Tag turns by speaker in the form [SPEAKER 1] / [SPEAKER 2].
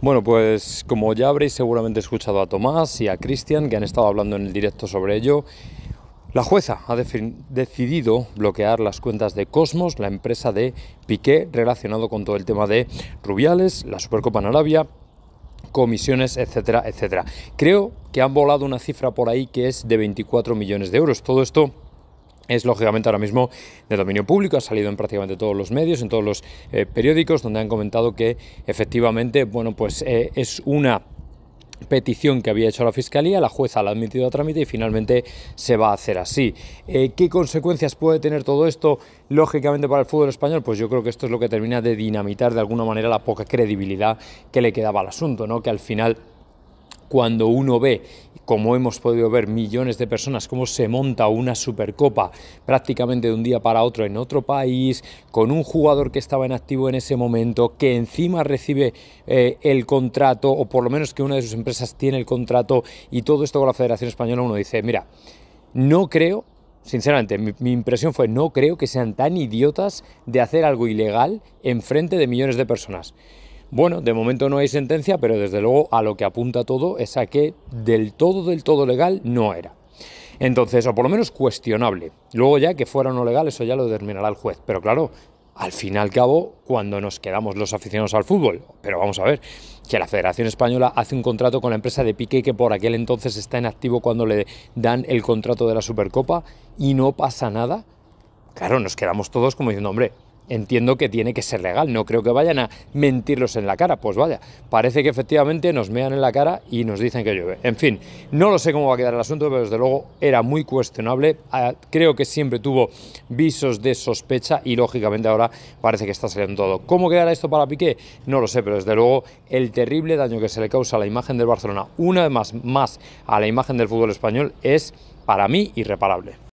[SPEAKER 1] Bueno, pues como ya habréis seguramente escuchado a Tomás y a Cristian, que han estado hablando en el directo sobre ello, la jueza ha decidido bloquear las cuentas de Cosmos, la empresa de Piqué, relacionado con todo el tema de Rubiales, la Supercopa en Arabia, comisiones, etcétera, etcétera. Creo que han volado una cifra por ahí que es de 24 millones de euros. Todo esto es lógicamente ahora mismo de dominio público, ha salido en prácticamente todos los medios, en todos los eh, periódicos, donde han comentado que efectivamente, bueno, pues eh, es una petición que había hecho la Fiscalía, la jueza la ha admitido a trámite y finalmente se va a hacer así. Eh, ¿Qué consecuencias puede tener todo esto, lógicamente, para el fútbol español? Pues yo creo que esto es lo que termina de dinamitar de alguna manera la poca credibilidad que le quedaba al asunto, ¿no? que al final cuando uno ve como hemos podido ver millones de personas, cómo se monta una supercopa prácticamente de un día para otro en otro país, con un jugador que estaba en activo en ese momento, que encima recibe eh, el contrato, o por lo menos que una de sus empresas tiene el contrato, y todo esto con la Federación Española, uno dice, mira, no creo sinceramente, mi, mi, impresión fue, no creo que sean tan idiotas de hacer algo ilegal en frente de millones de personas. Bueno, de momento no hay sentencia, pero desde luego a lo que apunta todo es a que del todo, del todo legal no era. Entonces, o por lo menos cuestionable. Luego ya que fuera o no legal, eso ya lo determinará el juez. Pero claro, al fin y al cabo, cuando nos quedamos los aficionados al fútbol. Pero vamos a ver, que la Federación Española hace un contrato con la empresa de Piqué, que por aquel entonces está en activo cuando le dan el contrato de la Supercopa, y no pasa nada. Claro, nos quedamos todos como diciendo, hombre, entiendo que tiene que ser legal, no creo que vayan a mentirlos en la cara. Pues vaya, parece que efectivamente nos mean en la cara y nos dicen que llueve. En fin, no lo sé cómo va a quedar el asunto, pero desde luego era muy cuestionable. Ah, creo que siempre tuvo visos de sospecha y lógicamente ahora parece que está saliendo todo. ¿Cómo quedará esto para Piqué? No lo sé, pero desde luego el terrible daño que se le causa a la imagen del Barcelona, una vez más, más a la imagen del fútbol español, es para mí irreparable.